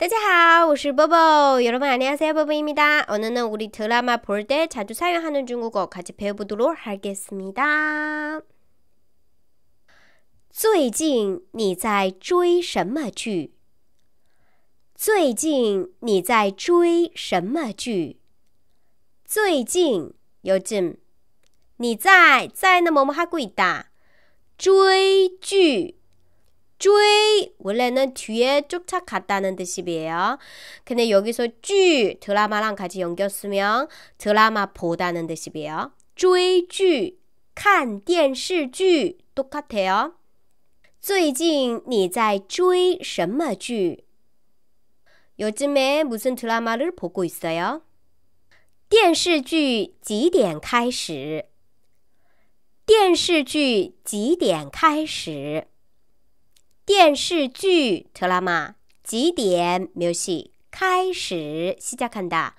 大家好,我是 버버. 여러분 안녕하세요, 버버입니다. 오늘은 우리 드라마 볼 때 자주 사용하는 중국어 같이 배워보도록 하겠습니다. 最近你在追什么剧?最近你在追什么剧?最近 요즘 你在在는 뭐뭐 하고 있다. 追剧追 원래는 뒤에 쫓아갔다는 뜻이에요. 근데 여기서 쥐 드라마랑 같이 연결쓰면 드라마 보다는 뜻이에요. 追剧,看电视剧 똑같아요. 最近你在追什么剧? 요즘에 무슨 드라마를 보고 있어요? 电视剧几点开始?电视剧几点开始?电视剧《特拉玛》几点 music 开始？现在看的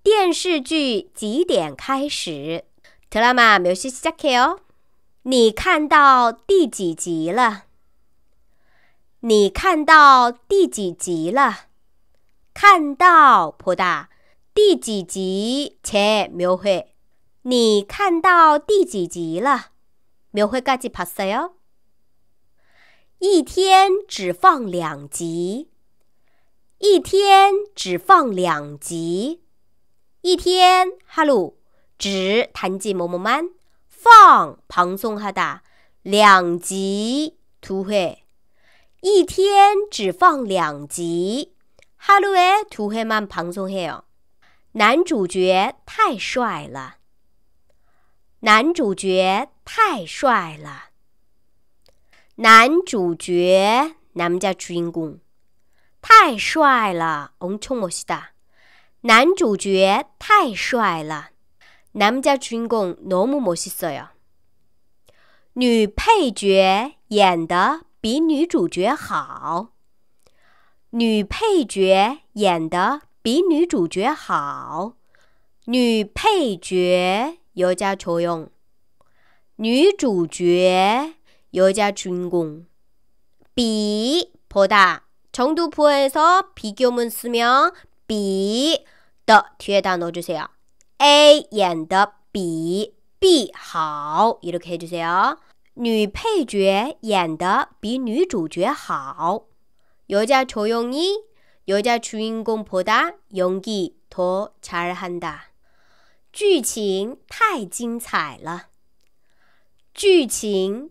电视剧几点开始？《特拉玛》没有戏下期哦。你看到第几集了？你看到第几集了？看到不哒？第几集切描绘？你看到第几集了？描绘嘎几拍摄哟？一天只放两集，一天只放两集，一天哈喽，只弹吉某某慢，放蓬松哈达两集图黑，一天只放两集哈喽诶图黑曼蓬松嘿哦，男主角太帅了，男主角太帅了。男主角，咱主人太帅了。o n c h o 男主角太帅了。咱主人公帅女配角演的比女主角好。女配角演的比女主角好。女配角有叫常用。女主角。 여자 주인공 비 보다 정두부에서 비교문 쓰며 비더 뒤에다 넣어주세요. A 演的比B好 이렇게 해주세요. 女配角演的比女主角好. 여자 조용히 여자 주인공보다 연기 더 잘한다. 剧情太精彩了。剧情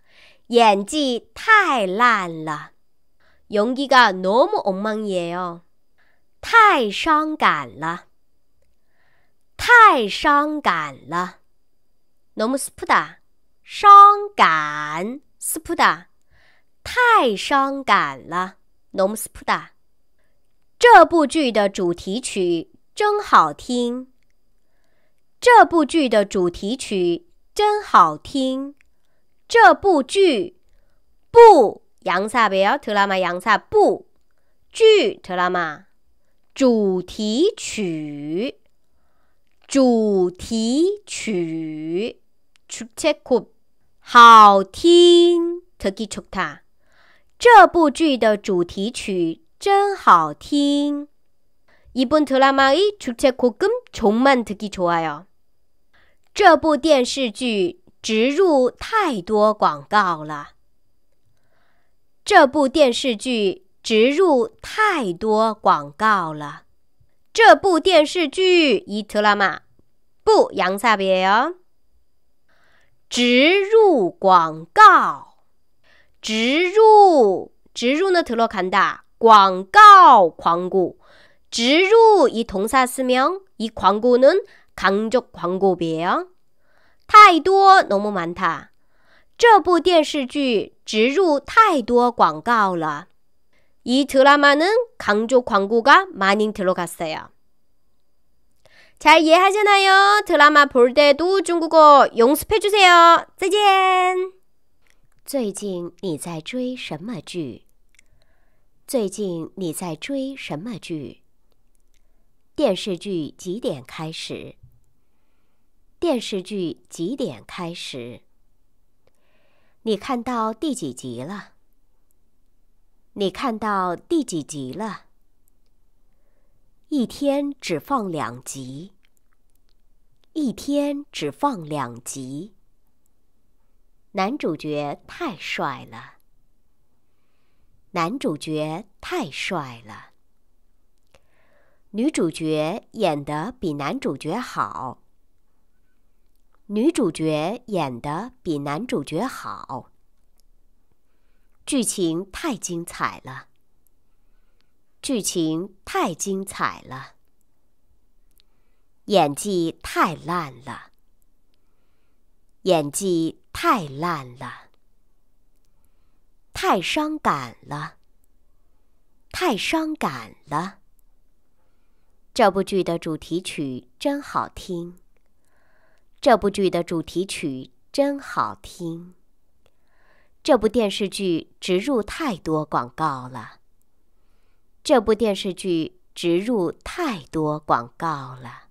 演技太烂了，用伊个诺么红蒙叶哦，太伤感了，太伤感了，诺么斯普达伤感斯普达，太伤感了，诺么斯普达。这部剧的主题曲真好听，这部剧的主题曲真好听。这部剧不洋萨别哦，特拉玛洋萨不剧特拉玛主题曲，主题曲出 u 库，好听特 a 出塔，这部剧的主题曲真好听。伊本特拉玛伊 t u t a 充满 t a 哦，这部电视剧。植入太多广告了。这部电视剧植入太多广告了。这部电视剧伊特拉玛不，杨萨别哟。植入广告，植入植入呢？特洛坎达广告狂骨，植入以动词说明伊广告呢，强求广告呗呀。太多，我不瞒他，这部电视剧植入太多广告了。이드라마는강조광고가많이들어갔어요잘이해하셨나요드라마볼때도중국어영습해주세요再见。最近你在追什么剧？最近你在追什么剧？电视剧几点开始？电视剧几点开始？你看到第几集了？你看到第几集了？一天只放两集。一天只放两集。男主角太帅了。男主角太帅了。女主角演的比男主角好。女主角演的比男主角好，剧情太精彩了，剧情太精彩了，演技太烂了，演技太烂了，太伤感了，太伤感了，这部剧的主题曲真好听。这部剧的主题曲真好听。这部电视剧植入太多广告了。这部电视剧植入太多广告了。